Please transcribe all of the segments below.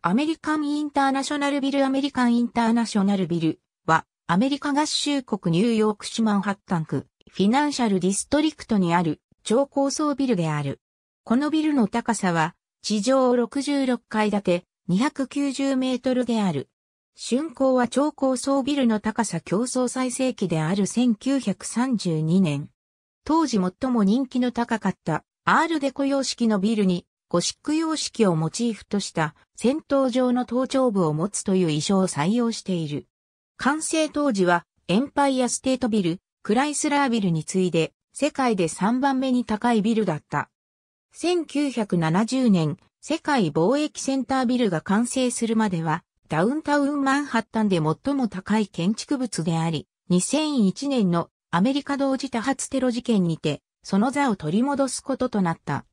アメリカンインターナショナルビルアメリカンインターナショナルビルはアメリカ合衆国ニューヨーク市マンハッタン区フィナンシャルディストリクトにある超高層ビルである。このビルの高さは地上66階建て290メートルである。竣工は超高層ビルの高さ競争最盛期である1932年。当時最も人気の高かったアールデコ様式のビルにゴシック様式をモチーフとした戦闘上の頭頂部を持つという衣装を採用している。完成当時はエンパイアステートビル、クライスラービルに次いで世界で3番目に高いビルだった。1970年、世界貿易センタービルが完成するまでは、ダウンタウンマンハッタンで最も高い建築物であり、2001年のアメリカ同時多発テロ事件にて、その座を取り戻すこととなった。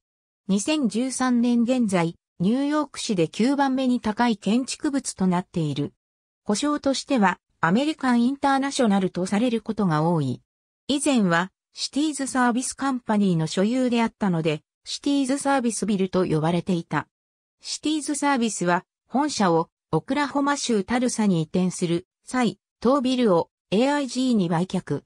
2013年現在、ニューヨーク市で9番目に高い建築物となっている。故障としては、アメリカンインターナショナルとされることが多い。以前は、シティーズサービスカンパニーの所有であったので、シティーズサービスビルと呼ばれていた。シティーズサービスは、本社をオクラホマ州タルサに移転する際、当ビルを AIG に売却。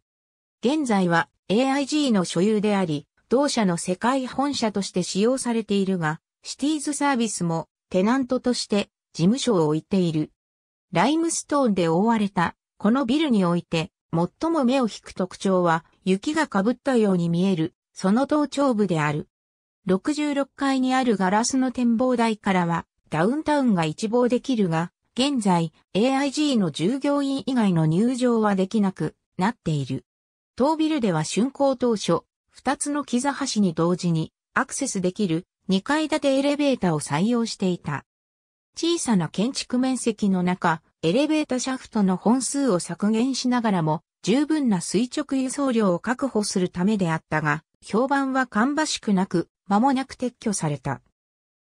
現在は AIG の所有であり、同社の世界本社として使用されているが、シティーズサービスもテナントとして事務所を置いている。ライムストーンで覆われた、このビルにおいて、最も目を引く特徴は、雪がかぶったように見える、その頭頂部である。66階にあるガラスの展望台からは、ダウンタウンが一望できるが、現在、AIG の従業員以外の入場はできなくなっている。当ビルでは竣工当初、2つの木座橋に同時にアクセスできる2階建てエレベーターを採用していた。小さな建築面積の中、エレベータシャフトの本数を削減しながらも、十分な垂直輸送量を確保するためであったが、評判は芳しくなく、間もなく撤去された。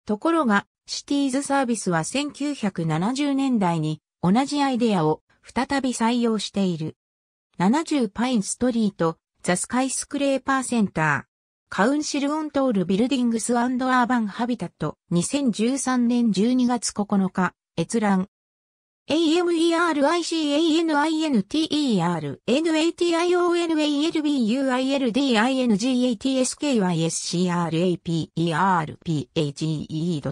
ところが、シティーズサービスは1970年代に同じアイデアを再び採用している。70パインストリート、ザ・スカイスクレーパーセンター。カウンシル・オントール・ビルディングス・アンド・アーバン・ハビタット。2013年12月9日、閲覧。amereinternationalbuildinguskyerp.com i c e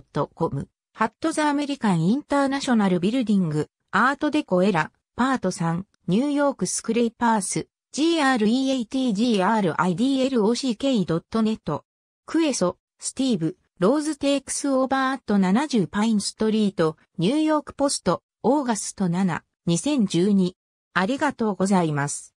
ハットザアメリカンインターナショナルビルディングアートデコエラパート3ニューヨークスクレイパース greatgridlock.net クエソ、スティーブ、ローズテイクスオーバーアット70パインストリート、ニューヨークポスト、オーガスト7、2012。ありがとうございます。